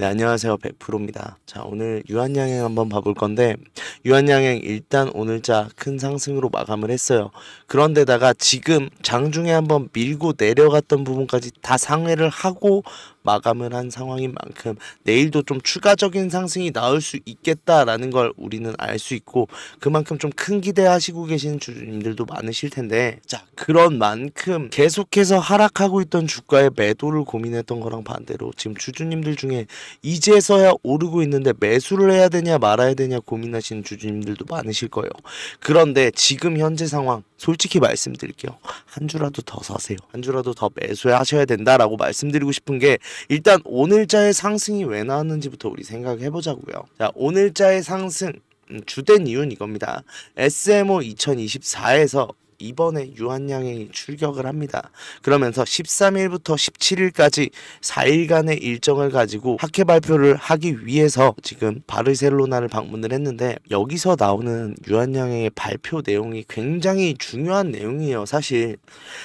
네, 안녕하세요. 1 0 0입니다 자, 오늘 유한양행 한번 봐볼 건데, 유한양행 일단 오늘자 큰 상승으로 마감을 했어요. 그런데다가 지금 장중에 한번 밀고 내려갔던 부분까지 다 상회를 하고 마감을 한 상황인 만큼 내일도 좀 추가적인 상승이 나올 수 있겠다라는 걸 우리는 알 수 있고 그만큼 좀 큰 기대하시고 계시는 주주님들도 많으실 텐데 자 그런 만큼 계속해서 하락하고 있던 주가의 매도를 고민했던 거랑 반대로 지금 주주님들 중에 이제서야 오르고 있는데 매수를 해야 되냐 말아야 되냐 고민하시는 주주님들도 많으실 거예요. 그런데 지금 현재 상황 솔직히 말씀드릴게요. 한 주라도 더 사세요. 한 주라도 더 매수하셔야 된다라고 말씀드리고 싶은 게 일단 오늘자의 상승이 왜 나왔는지부터 우리 생각해 보자고요. 자, 오늘자의 상승 음, 주된 이유는 이겁니다. SMO 2024에서 이번에 유한양행이 출격을 합니다. 그러면서 13일부터 17일까지 4일간의 일정을 가지고 학회 발표를 하기 위해서 지금 바르셀로나를 방문을 했는데 여기서 나오는 유한양행의 발표 내용이 굉장히 중요한 내용이에요. 사실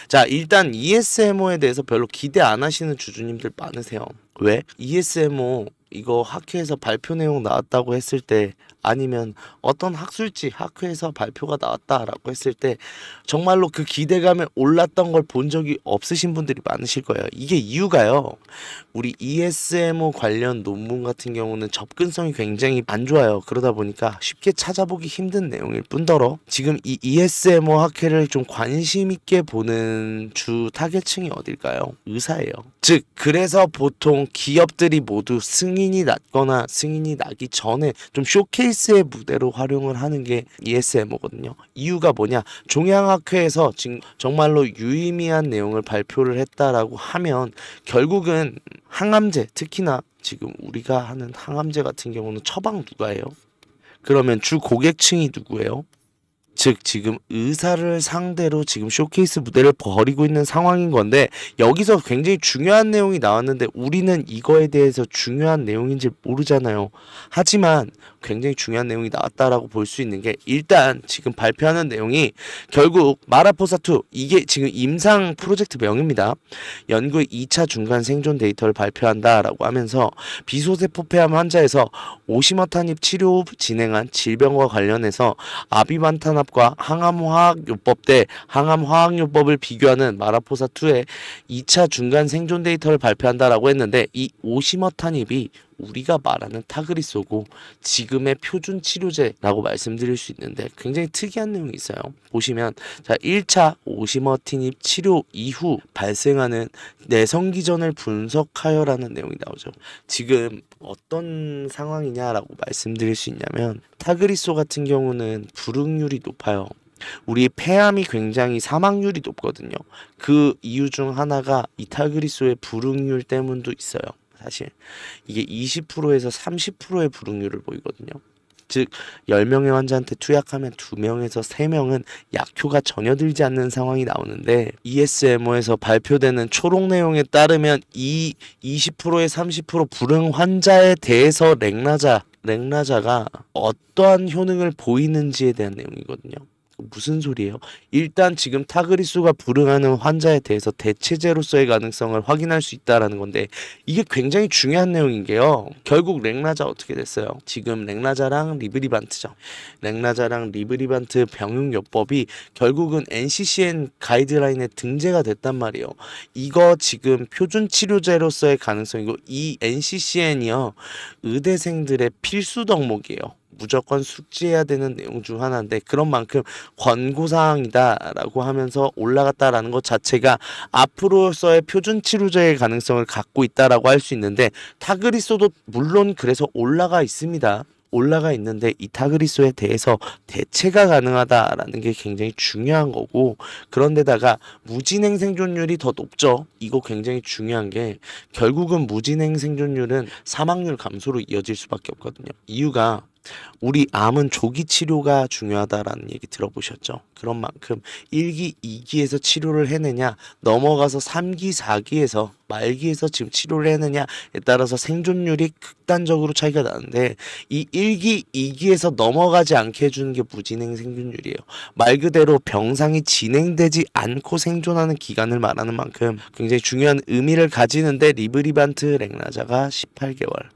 자 일단 ESMO에 대해서 별로 기대 안 하시는 주주님들 많으세요. 왜? ESMO 이거 학회에서 발표 내용 나왔다고 했을 때 아니면 어떤 학술지 학회에서 발표가 나왔다라고 했을 때 정말로 그 기대감에 올랐던 걸 본 적이 없으신 분들이 많으실 거예요. 이게 이유가요. 우리 ESMO 관련 논문 같은 경우는 접근성이 굉장히 안 좋아요. 그러다 보니까 쉽게 찾아보기 힘든 내용일 뿐더러 지금 이 ESMO 학회를 좀 관심 있게 보는 주 타겟층이 어딜까요? 의사예요. 즉 그래서 보통 기업들이 모두 승인이 났거나 승인이 나기 전에 좀 쇼케이스의 무대로 활용을 하는 게 ESMO거든요. 이유가 뭐냐? 종양학회에서 지금 정말로 유의미한 내용을 발표를 했다라고 하면 결국은 항암제 특히나 지금 우리가 하는 항암제 같은 경우는 처방 누가해요 그러면 주 고객층이 누구예요? 즉 지금 의사를 상대로 지금 쇼케이스 무대를 벌이고 있는 상황인 건데 여기서 굉장히 중요한 내용이 나왔는데 우리는 이거에 대해서 중요한 내용인지 모르잖아요. 하지만 굉장히 중요한 내용이 나왔다라고 볼 수 있는 게 일단 지금 발표하는 내용이 결국 마라포사2 이게 지금 임상 프로젝트 명입니다. 연구의 2차 중간 생존 데이터를 발표한다라고 하면서 비소세포 폐암 환자에서 오시마 탄입 치료 후 진행한 질병과 관련해서 아비반 탄압과 항암화학요법 대 항암화학요법을 비교하는 마라포사2의 2차 중간 생존 데이터를 발표한다라고 했는데 이 오시마 탄입이 우리가 말하는 타그리소고 지금의 표준 치료제라고 말씀드릴 수 있는데 굉장히 특이한 내용이 있어요. 보시면 자 1차 오시머티닙 치료 이후 발생하는 내성기전을 분석하여라는 내용이 나오죠. 지금 어떤 상황이냐라고 말씀드릴 수 있냐면 타그리소 같은 경우는 불응률이 높아요. 우리 폐암이 굉장히 사망률이 높거든요. 그 이유 중 하나가 이타그리소의 불응률 때문도 있어요. 사실. 이게 20%에서 30%의 불응률을 보이거든요. 즉 10명의 환자한테 투약하면 2명에서 3명은 약효가 전혀 들지 않는 상황이 나오는데 ESMO에서 발표되는 초록 내용에 따르면 이 20%의 30% 불응 환자에 대해서 렉나자 렉나자가 어떠한 효능을 보이는지에 대한 내용이거든요. 무슨 소리예요? 일단 지금 타그리수가 불응하는 환자에 대해서 대체제로서의 가능성을 확인할 수 있다라는 건데 이게 굉장히 중요한 내용인 게요. 결국 렉라자 어떻게 됐어요? 지금 렉라자랑 리브리반트죠. 렉라자랑 리브리반트 병용요법이 결국은 NCCN 가이드라인에 등재가 됐단 말이에요. 이거 지금 표준 치료제로서의 가능성이고 이 NCCN이요. 의대생들의 필수 덕목이에요. 무조건 숙지해야 되는 내용 중 하나인데 그런 만큼 권고사항이다라고 하면서 올라갔다라는 것 자체가 앞으로서의 표준 치료제의 가능성을 갖고 있다라고 할 수 있는데 타그리소도 물론 그래서 올라가 있습니다. 올라가 있는데 이 타그리소에 대해서 대체가 가능하다라는 게 굉장히 중요한 거고 그런데다가 무진행 생존율이 더 높죠. 이거 굉장히 중요한 게 결국은 무진행 생존율은 사망률 감소로 이어질 수밖에 없거든요. 이유가 우리 암은 조기 치료가 중요하다라는 얘기 들어보셨죠? 그런 만큼 1기, 2기에서 치료를 해내냐, 넘어가서 3기, 4기에서 말기에서 지금 치료를 해느냐에 따라서 생존율이 극단적으로 차이가 나는데 이 1기, 2기에서 넘어가지 않게 해주는 게 무진행 생존율이에요. 말 그대로 병상이 진행되지 않고 생존하는 기간을 말하는 만큼 굉장히 중요한 의미를 가지는데 리브리반트 랭라자가 18개월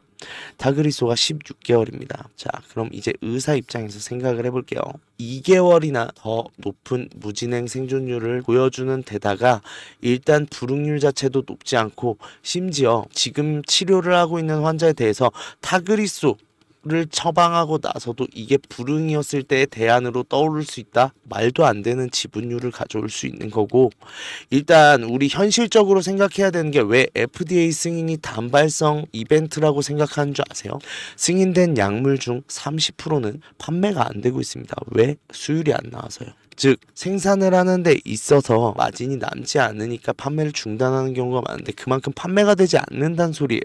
다그리소가 16개월입니다. 자, 그럼 이제 의사 입장에서 생각을 해볼게요. 2개월이나 더 높은 무진행 생존율을 보여주는 데다가 일단 불응률 자체도 높지 않고 심지어 지금 치료를 하고 있는 환자에 대해서 타그리소 를 처방하고 나서도 이게 불응이었을 때의 대안으로 떠오를 수 있다. 말도 안 되는 지분율을 가져올 수 있는 거고 일단 우리 현실적으로 생각해야 되는 게 왜 FDA 승인이 단발성 이벤트라고 생각하는 줄 아세요? 승인된 약물 중 30%는 판매가 안 되고 있습니다. 왜? 수율이 안 나와서요. 즉 생산을 하는데 있어서 마진이 남지 않으니까 판매를 중단하는 경우가 많은데 그만큼 판매가 되지 않는다는 소리예요.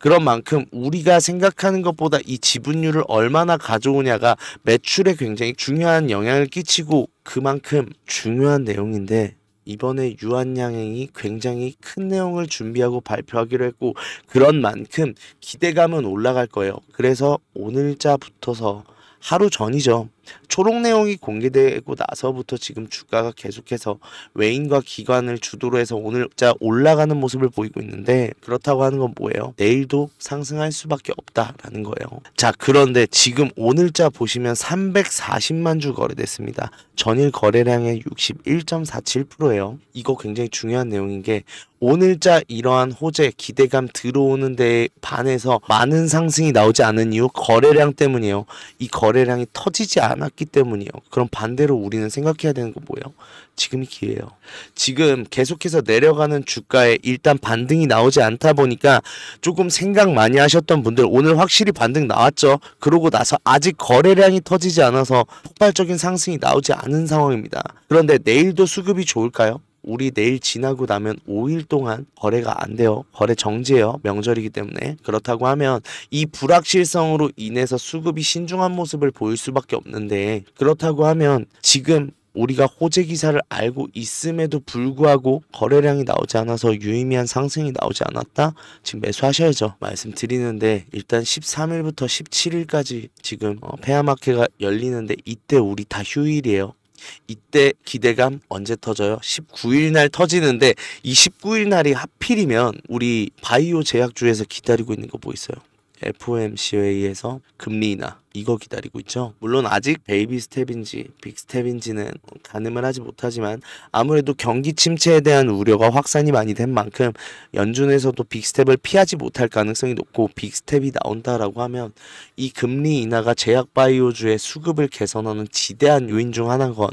그런 만큼 우리가 생각하는 것보다 이 지분율을 얼마나 가져오냐가 매출에 굉장히 중요한 영향을 끼치고 그만큼 중요한 내용인데 이번에 유한양행이 굉장히 큰 내용을 준비하고 발표하기로 했고 그런 만큼 기대감은 올라갈 거예요. 그래서 오늘자 붙어서 하루 전이죠. 초록 내용이 공개되고 나서부터 지금 주가가 계속해서 외인과 기관을 주도로 해서 오늘자 올라가는 모습을 보이고 있는데 그렇다고 하는 건 뭐예요? 내일도 상승할 수밖에 없다라는 거예요. 자 그런데 지금 오늘자 보시면 340만 주 거래됐습니다. 전일 거래량의 61.47%예요. 이거 굉장히 중요한 내용인 게 오늘자 이러한 호재 기대감 들어오는 데에 반해서 많은 상승이 나오지 않은 이유 거래량 때문이에요. 이 거래량이 터지지 않 않았기 때문이에요. 그럼 반대로 우리는 생각해야 되는 건 뭐예요? 지금이 기회예요. 지금 계속해서 내려가는 주가에 일단 반등이 나오지 않다 보니까 조금 생각 많이 하셨던 분들 오늘 확실히 반등 나왔죠. 그러고 나서 아직 거래량이 터지지 않아서 폭발적인 상승이 나오지 않은 상황입니다. 그런데 내일도 수급이 좋을까요? 우리 내일 지나고 나면 5일 동안 거래가 안 돼요. 거래 정지예요. 명절이기 때문에. 그렇다고 하면 이 불확실성으로 인해서 수급이 신중한 모습을 보일 수밖에 없는데 그렇다고 하면 지금 우리가 호재 기사를 알고 있음에도 불구하고 거래량이 나오지 않아서 유의미한 상승이 나오지 않았다? 지금 매수하셔야죠. 말씀드리는데 일단 13일부터 17일까지 지금 페아마켓가 어, 열리는데 이때 우리 다 휴일이에요. 이때 기대감 언제 터져요? 19일 날 터지는데 이 19일 날이 하필이면 우리 바이오 제약주에서 기다리고 있는 거 뭐 있어요? f o m c 회에서 금리 인하 이거 기다리고 있죠. 물론 아직 베이비 스텝인지 빅 스텝인지는 가늠을 하지 못하지만 아무래도 경기 침체에 대한 우려가 확산이 많이 된 만큼 연준에서도 빅 스텝을 피하지 못할 가능성이 높고 빅 스텝이 나온다라고 하면 이 금리 인하가 제약 바이오주의 수급을 개선하는 지대한 요인 중 하나인 건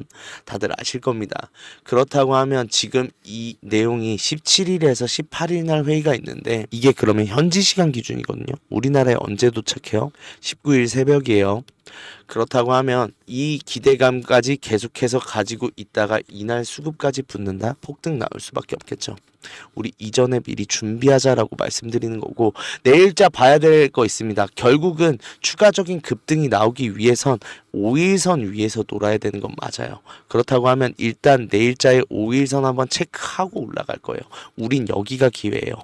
다들 아실 겁니다. 그렇다고 하면 지금 이 내용이 17일에서 18일 날 회의가 있는데 이게 그러면 현지 시간 기준이거든요. 우리나라에 언제 도착해요? 19일 새벽에 얘기예요. 그렇다고 하면 이 기대감까지 계속해서 가지고 있다가 이날 수급까지 붙는다? 폭등 나올 수밖에 없겠죠. 우리 이전에 미리 준비하자라고 말씀드리는 거고 내일자 봐야 될 거 있습니다. 결국은 추가적인 급등이 나오기 위해선 5일선 위에서 놀아야 되는 건 맞아요. 그렇다고 하면 일단 내일자에 5일선 한번 체크하고 올라갈 거예요. 우린 여기가 기회예요.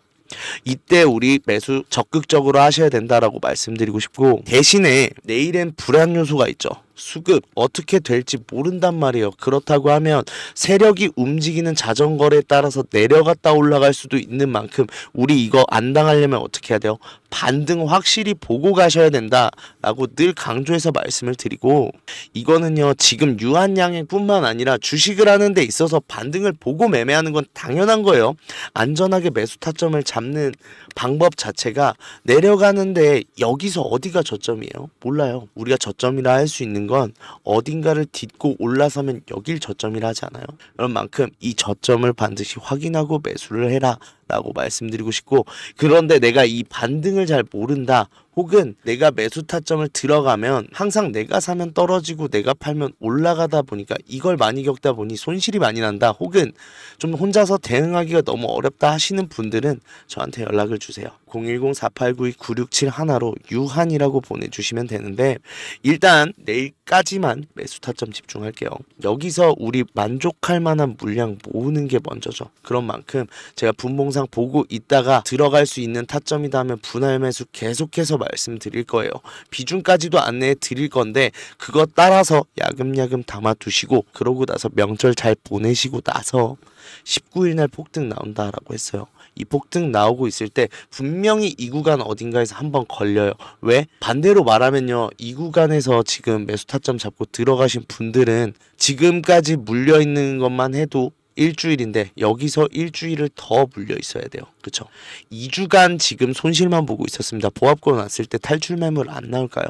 이때 우리 매수 적극적으로 하셔야 된다라고 말씀드리고 싶고 대신에 내일엔 불안 요소가 있죠. 수급 어떻게 될지 모른단 말이에요. 그렇다고 하면 세력이 움직이는 자전거에 따라서 내려갔다 올라갈 수도 있는 만큼 우리 이거 안 당하려면 어떻게 해야 돼요? 반등 확실히 보고 가셔야 된다라고 늘 강조해서 말씀을 드리고 이거는요 지금 유한양행뿐만 아니라 주식을 하는 데 있어서 반등을 보고 매매하는 건 당연한 거예요 안전하게 매수 타점을 잡는 방법 자체가 내려가는데 여기서 어디가 저점이에요 몰라요 우리가 저점이라 할 수 있는 건 어딘가를 딛고 올라서면 여길 저점이라 하지 않아요. 그런 만큼 이 저점을 반드시 확인하고 매수를 해라 라고 말씀드리고 싶고 그런데 내가 이 반등을 잘 모른다 혹은 내가 매수 타점을 들어가면 항상 내가 사면 떨어지고 내가 팔면 올라가다 보니까 이걸 많이 겪다 보니 손실이 많이 난다 혹은 좀 혼자서 대응하기가 너무 어렵다 하시는 분들은 저한테 연락을 주세요. 010-4892-967하나로 유한이라고 보내주시면 되는데 일단 내일까지만 매수 타점 집중할게요. 여기서 우리 만족할 만한 물량 모으는 게 먼저죠. 그런 만큼 제가 분봉상 보고 있다가 들어갈 수 있는 타점이다 하면 분할 매수 계속해서 말씀드릴 거예요. 비중까지도 안내해 드릴 건데 그거 따라서 야금야금 담아두시고 그러고 나서 명절 잘 보내시고 나서 19일 날 폭등 나온다라고 했어요. 이 복등 나오고 있을 때 분명히 이 구간 어딘가에서 한번 걸려요. 왜? 반대로 말하면요. 이 구간에서 지금 매수 타점 잡고 들어가신 분들은 지금까지 물려있는 것만 해도 일주일인데 여기서 일주일을 더 물려 있어야 돼요. 그렇죠? 2주간 지금 손실만 보고 있었습니다. 보합권 왔을 때 탈출 매물 안 나올까요?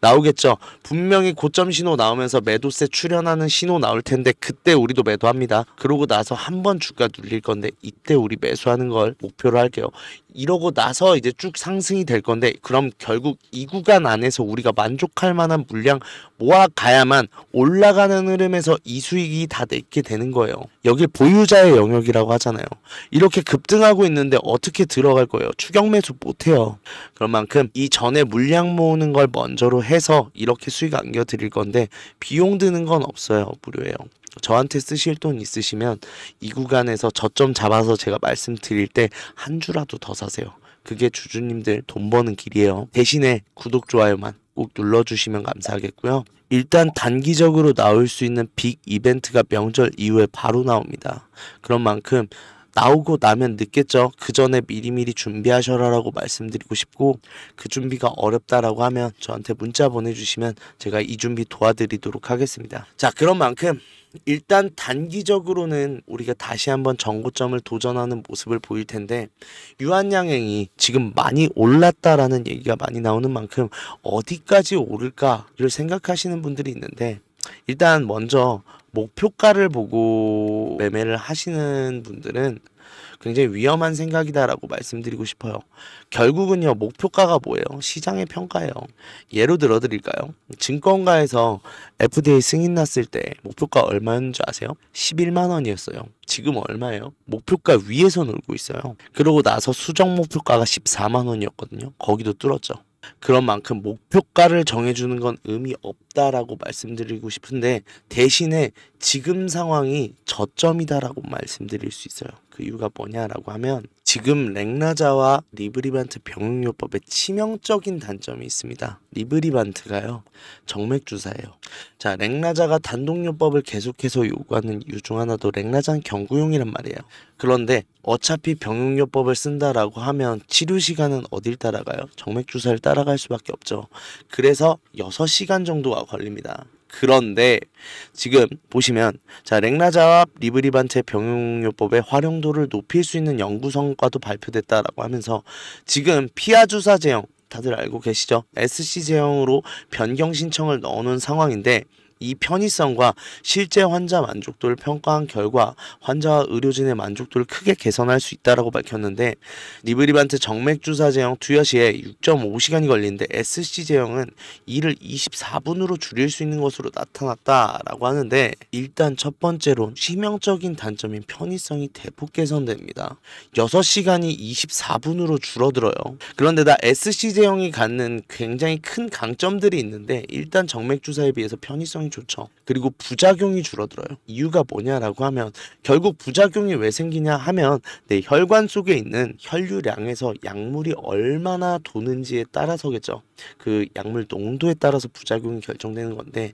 나오겠죠. 분명히 고점 신호 나오면서 매도세 출현하는 신호 나올 텐데 그때 우리도 매도합니다. 그러고 나서 한 번 주가 눌릴 건데 이때 우리 매수하는 걸 목표로 할게요. 이러고 나서 이제 쭉 상승이 될 건데 그럼 결국 이 구간 안에서 우리가 만족할 만한 물량 모아가야만 올라가는 흐름에서 이 수익이 다 내게 되는 거예요. 여기 보유자의 영역이라고 하잖아요. 이렇게 급등하고 있는데 어떻게 들어갈 거예요? 추격 매수 못해요. 그런 만큼 이 전에 물량 모으는 걸 먼저로 해서 이렇게 수익 안겨드릴 건데 비용 드는 건 없어요. 무료예요. 저한테 쓰실 돈 있으시면 이 구간에서 저점 잡아서 제가 말씀드릴 때 한 주라도 더 사세요. 그게 주주님들 돈 버는 길이에요. 대신에 구독, 좋아요만 꼭 눌러주시면 감사하겠고요. 일단 단기적으로 나올 수 있는 빅 이벤트가 명절 이후에 바로 나옵니다. 그런 만큼 나오고 나면 늦겠죠. 그 전에 미리미리 준비하셔라라고 말씀드리고 싶고 그 준비가 어렵다라고 하면 저한테 문자 보내주시면 제가 이 준비 도와드리도록 하겠습니다. 자 그런 만큼 일단 단기적으로는 우리가 다시 한번 정고점을 도전하는 모습을 보일 텐데 유한양행이 지금 많이 올랐다라는 얘기가 많이 나오는 만큼 어디까지 오를까를 생각하시는 분들이 있는데 일단 먼저 목표가를 보고 매매를 하시는 분들은 굉장히 위험한 생각이다라고 말씀드리고 싶어요. 결국은요, 목표가가 뭐예요? 시장의 평가예요. 예로 들어 드릴까요? 증권가에서 FDA 승인 났을 때 목표가 얼마였는지 아세요? 11만 원이었어요. 지금 얼마예요? 목표가 위에서 놀고 있어요. 그러고 나서 수정 목표가가 14만 원이었거든요. 거기도 뚫었죠. 그런 만큼 목표가를 정해주는 건 의미 없다라고 말씀드리고 싶은데 대신에 지금 상황이 저점이다라고 말씀드릴 수 있어요. 그 이유가 뭐냐라고 하면 지금 렉나자와 리브리반트 병용요법의 치명적인 단점이 있습니다. 리브리반트가요. 정맥주사예요. 자, 렉나자가 단독요법을 계속해서 요구하는 이유 중 하나도 렉나자는 경구용이란 말이에요. 그런데 어차피 병용요법을 쓴다라고 하면 치료 시간은 어딜 따라가요? 정맥주사를 따라갈 수밖에 없죠. 그래서 6시간 정도가 걸립니다. 그런데 지금 보시면 자 렉라자와 리브리반체 병용요법의 활용도를 높일 수 있는 연구 성과도 발표됐다라고 하면서 지금 피하 주사 제형 다들 알고 계시죠? SC 제형으로 변경 신청을 넣어놓은 상황인데 이 편의성과 실제 환자 만족도를 평가한 결과 환자와 의료진의 만족도를 크게 개선할 수 있다라고 밝혔는데 리브리반트 정맥 주사 제형 투여 시에 6.5시간이 걸리는데 SC 제형은 이를 24분으로 줄일 수 있는 것으로 나타났다라고 하는데 일단 첫 번째로 치명적인 단점인 편의성이 대폭 개선됩니다. 6시간이 24분으로 줄어들어요. 그런데다 SC 제형이 갖는 굉장히 큰 강점들이 있는데 일단 정맥 주사에 비해서 편의성이 좋죠. 그리고 부작용이 줄어들어요. 이유가 뭐냐라고 하면 결국 부작용이 왜 생기냐 하면 내 네, 혈관 속에 있는 혈류량에서 약물이 얼마나 도는지에 따라서겠죠. 그 약물 농도에 따라서 부작용이 결정되는 건데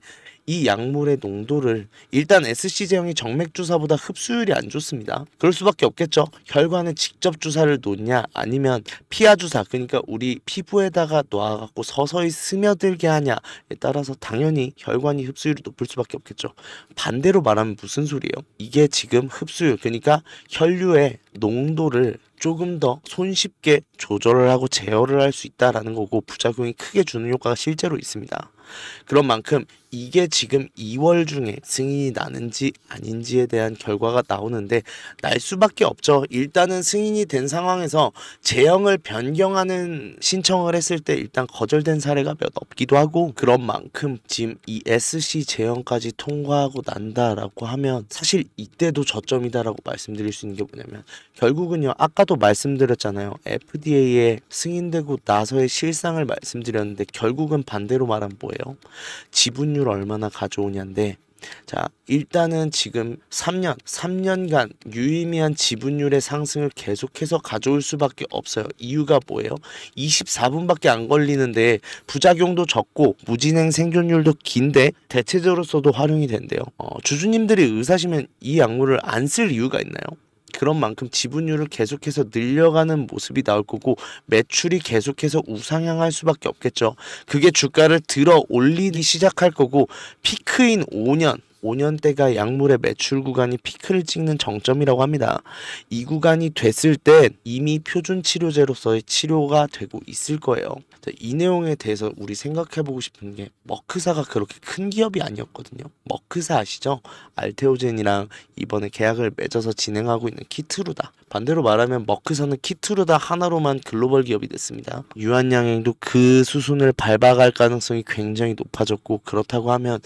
이 약물의 농도를 일단 SC제형이 정맥 주사보다 흡수율이 안 좋습니다. 그럴 수밖에 없겠죠. 혈관에 직접 주사를 놓냐 아니면 피하 주사 그러니까 우리 피부에다가 놓아갖고 서서히 스며들게 하냐에 따라서 당연히 혈관이 흡수율이 높을 수밖에 없겠죠. 반대로 말하면 무슨 소리예요? 이게 지금 흡수율 그러니까 혈류의 농도를 조금 더 손쉽게 조절을 하고 제어를 할 수 있다라는 거고 부작용이 크게 주는 효과가 실제로 있습니다. 그런 만큼 이게 지금 2월 중에 승인이 나는지 아닌지에 대한 결과가 나오는데 날 수밖에 없죠. 일단은 승인이 된 상황에서 제형을 변경하는 신청을 했을 때 일단 거절된 사례가 몇 없기도 하고 그런 만큼 지금 이 SC 제형까지 통과하고 난다라고 하면 사실 이때도 저점이다라고 말씀드릴 수 있는 게 뭐냐면 결국은요. 아까도 말씀드렸잖아요. FDA에 승인되고 나서의 실상을 말씀드렸는데 결국은 반대로 말하면 뭐예요? 거예요. 지분율 얼마나 가져오냐인데 자, 일단은 지금 3년, 3년간 유의미한 지분율의 상승을 계속해서 가져올 수밖에 없어요. 이유가 뭐예요? 24분밖에 안 걸리는데 부작용도 적고 무진행 생존율도 긴데 대체적으로써도 활용이 된대요. 어, 주주님들이 의사시면 이 약물을 안 쓸 이유가 있나요? 그런 만큼 지분율을 계속해서 늘려가는 모습이 나올 거고 매출이 계속해서 우상향할 수밖에 없겠죠. 그게 주가를 들어 올리기 시작할 거고 피크인 5년 2015년대가 약물의 매출 구간이 피크를 찍는 정점이라고 합니다. 이 구간이 됐을 땐 이미 표준 치료제로서의 치료가 되고 있을 거예요. 이 내용에 대해서 우리 생각해보고 싶은 게 머크사가 그렇게 큰 기업이 아니었거든요. 머크사 아시죠? 알테오젠이랑 이번에 계약을 맺어서 진행하고 있는 키트루다. 반대로 말하면 머크사는 키트루다 하나로만 글로벌 기업이 됐습니다. 유한양행도 그 수순을 밟아갈 가능성이 굉장히 높아졌고 그렇다고 하면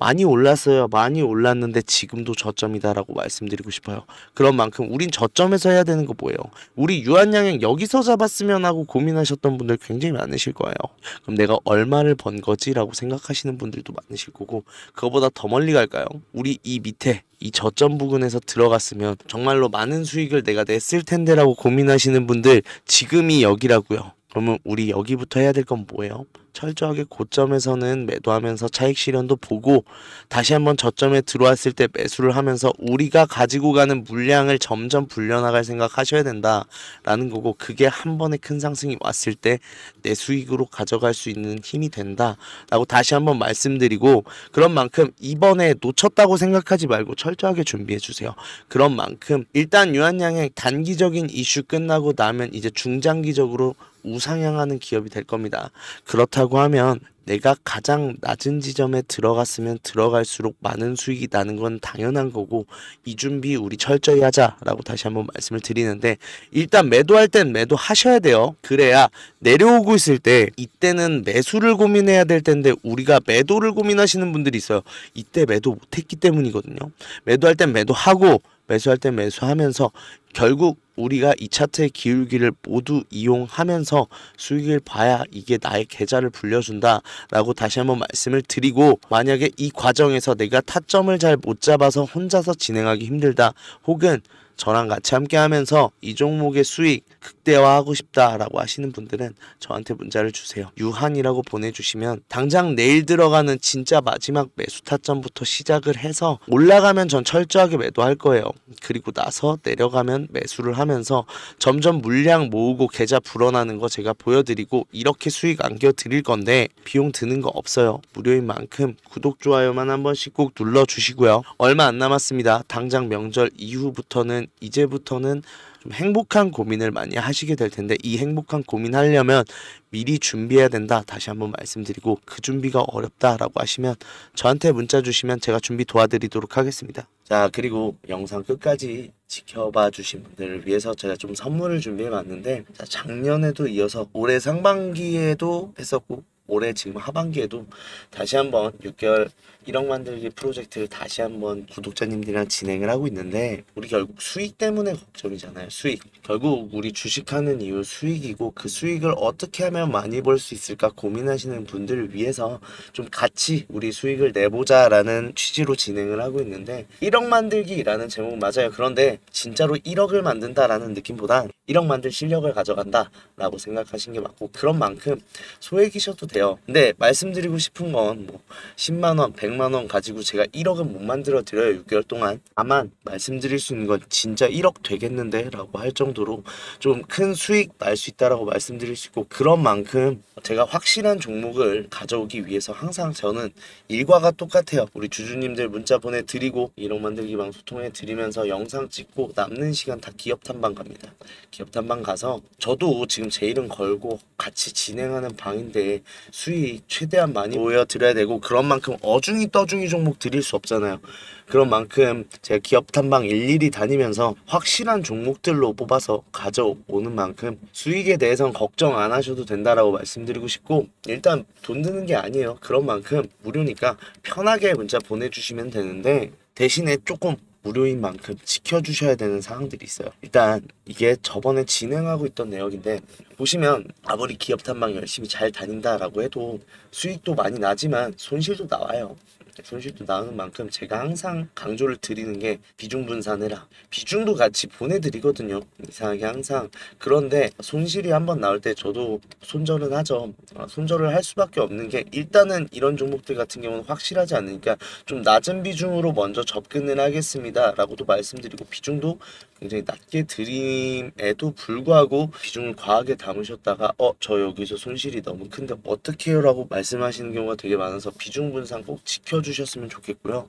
많이 올랐어요. 많이 올랐는데 지금도 저점이다라고 말씀드리고 싶어요. 그런 만큼 우린 저점에서 해야 되는 거 뭐예요? 우리 유한양행 여기서 잡았으면 하고 고민하셨던 분들 굉장히 많으실 거예요. 그럼 내가 얼마를 번 거지라고 생각하시는 분들도 많으실 거고 그거보다 더 멀리 갈까요? 우리 이 밑에 이 저점 부근에서 들어갔으면 정말로 많은 수익을 내가 냈을 텐데라고 고민하시는 분들 지금이 여기라고요. 그러면 우리 여기부터 해야 될 건 뭐예요? 철저하게 고점에서는 매도하면서 차익 실현도 보고 다시 한번 저점에 들어왔을 때 매수를 하면서 우리가 가지고 가는 물량을 점점 불려나갈 생각하셔야 된다라는 거고 그게 한 번에 큰 상승이 왔을 때 내 수익으로 가져갈 수 있는 힘이 된다라고 다시 한번 말씀드리고 그런 만큼 이번에 놓쳤다고 생각하지 말고 철저하게 준비해 주세요. 그런 만큼 일단 유한양행 단기적인 이슈 끝나고 나면 이제 중장기적으로 우상향하는 기업이 될 겁니다. 그렇다고 라고 하면 내가 가장 낮은 지점에 들어갔으면 들어갈수록 많은 수익이 나는 건 당연한 거고 이 준비 우리 철저히 하자라고 다시 한번 말씀을 드리는데 일단 매도할 땐 매도하셔야 돼요. 그래야 내려오고 있을 때 이때는 매수를 고민해야 될 텐데 우리가 매도를 고민하시는 분들이 있어요. 이때 매도 못했기 때문이거든요. 매도할 땐 매도하고 매수할 때 매수하면서 결국 우리가 이 차트의 기울기를 모두 이용하면서 수익을 봐야 이게 나의 계좌를 불려준다 라고 다시 한번 말씀을 드리고 만약에 이 과정에서 내가 타점을 잘 못 잡아서 혼자서 진행하기 힘들다 혹은 저랑 같이 함께 하면서 이 종목의 수익 극대화하고 싶다라고 하시는 분들은 저한테 문자를 주세요. 유한이라고 보내주시면 당장 내일 들어가는 진짜 마지막 매수 타점부터 시작을 해서 올라가면 전 철저하게 매도할 거예요. 그리고 나서 내려가면 매수를 하면서 점점 물량 모으고 계좌 불어나는 거 제가 보여드리고 이렇게 수익 안겨 드릴 건데 비용 드는 거 없어요. 무료인 만큼 구독 좋아요만 한 번씩 꼭 눌러주시고요. 얼마 안 남았습니다. 당장 명절 이후부터는 이제부터는 좀 행복한 고민을 많이 하시게 될 텐데 이 행복한 고민 하려면 미리 준비해야 된다 다시 한번 말씀드리고 그 준비가 어렵다라고 하시면 저한테 문자 주시면 제가 준비 도와드리도록 하겠습니다 자 그리고 영상 끝까지 지켜봐 주신 분들을 위해서 제가 좀 선물을 준비해 봤는데 자 작년에도 이어서 올해 상반기에도 했었고 올해 지금 하반기에도 다시 한번 6개월 1억 만들기 프로젝트를 다시 한번 구독자님들이랑 진행을 하고 있는데 우리 결국 수익 때문에 걱정이잖아요. 수익. 결국 우리 주식하는 이유 수익이고 그 수익을 어떻게 하면 많이 벌 수 있을까 고민하시는 분들을 위해서 좀 같이 우리 수익을 내보자 라는 취지로 진행을 하고 있는데 1억 만들기라는 제목 맞아요. 그런데 진짜로 1억을 만든다라는 느낌보다 1억 만들 실력을 가져간다 라고 생각하신 게 맞고 그런 만큼 소액이셔도 돼요. 근데 말씀드리고 싶은 건뭐 10만원, 100만원 200만 원 가지고 제가 1억은 못 만들어 드려요 6개월 동안 다만 말씀드릴 수 있는 건 진짜 1억 되겠는데 라고 할 정도로 좀 큰 수익 날 수 있다라고 말씀드릴 수 있고 그런 만큼 제가 확실한 종목을 가져오기 위해서 항상 저는 일과가 똑같아요 우리 주주님들 문자 보내드리고 1억 만들기방 소통해 드리면서 영상 찍고 남는 시간 다 기업 탐방 갑니다 기업 탐방 가서 저도 지금 제 이름 걸고 같이 진행하는 방인데 수익 최대한 많이 모여드려야 되고 그런 만큼 어중 엉뚱이 떠중이 종목 드릴 수 없잖아요. 그런 만큼 제가 기업 탐방 일일이 다니면서 확실한 종목들로 뽑아서 가져오는 만큼 수익에 대해서는 걱정 안 하셔도 된다라고 말씀드리고 싶고 일단 돈 드는 게 아니에요. 그런 만큼 무료니까 편하게 문자 보내주시면 되는데 대신에 조금 무료인 만큼 지켜주셔야 되는 사항들이 있어요. 일단 이게 저번에 진행하고 있던 내역인데 보시면 아무리 기업 탐방 열심히 잘 다닌다라고 해도 수익도 많이 나지만 손실도 나와요. 손실도 나는 만큼 제가 항상 강조를 드리는 게 비중 분산해라. 비중도 같이 보내드리거든요. 이상하게 항상. 그런데 손실이 한번 나올 때 저도 손절은 하죠. 어, 손절을 할 수밖에 없는 게 일단은 이런 종목들 같은 경우는 확실하지 않으니까 좀 낮은 비중으로 먼저 접근을 하겠습니다. 라고도 말씀드리고 비중도 굉장히 낮게 드림에도 불구하고 비중을 과하게 담 담으셨다가 어 저 여기서 손실이 너무 큰데 어떻게 해요? 라고 말씀하시는 경우가 되게 많아서 비중분산 꼭 지켜주셨으면 좋겠고요.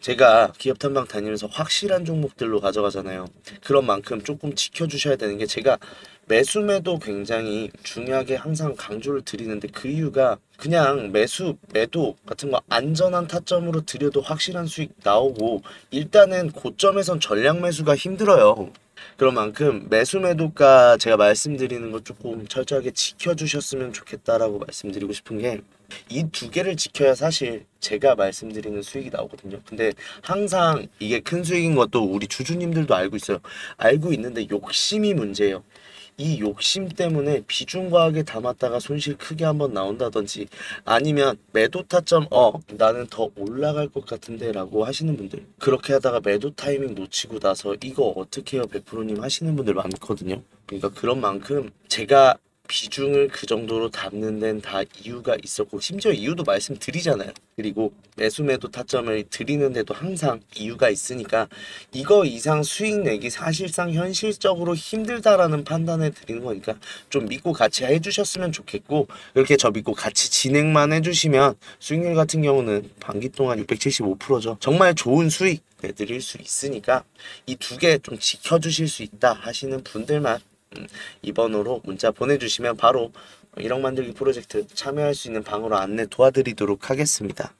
제가 기업 탐방 다니면서 확실한 종목들로 가져가잖아요. 그런 만큼 조금 지켜주셔야 되는 게 제가 매수매도 굉장히 중요하게 항상 강조를 드리는데 그 이유가 그냥 매수 매도 같은 거 안전한 타점으로 드려도 확실한 수익 나오고 일단은 고점에선 전략 매수가 힘들어요. 그런 만큼 매수 매도가 제가 말씀드리는 것 조금 철저하게 지켜주셨으면 좋겠다라고 말씀드리고 싶은 게 이 두 개를 지켜야 사실 제가 말씀드리는 수익이 나오거든요. 근데 항상 이게 큰 수익인 것도 우리 주주님들도 알고 있어요. 알고 있는데 욕심이 문제예요. 이 욕심 때문에 비중과하게 담았다가 손실 크게 한번 나온다든지 아니면 매도 타점 어 나는 더 올라갈 것 같은데 라고 하시는 분들 그렇게 하다가 매도 타이밍 놓치고 나서 이거 어떻게 해요 100%님 하시는 분들 많거든요 그러니까 그런 만큼 제가 비중을 그 정도로 담는 데는 다 이유가 있었고 심지어 이유도 말씀드리잖아요. 그리고 매수매도 타점을 드리는데도 항상 이유가 있으니까 이거 이상 수익 내기 사실상 현실적으로 힘들다라는 판단을 드리는 거니까 좀 믿고 같이 해주셨으면 좋겠고 이렇게 저 믿고 같이 진행만 해주시면 수익률 같은 경우는 반기 동안 675%죠. 정말 좋은 수익 내드릴 수 있으니까 이 두 개 좀 지켜주실 수 있다 하시는 분들만 이번호로 문자 보내주시면 바로 1억 만들기 프로젝트 참여할 수 있는 방으로 안내 도와드리도록 하겠습니다.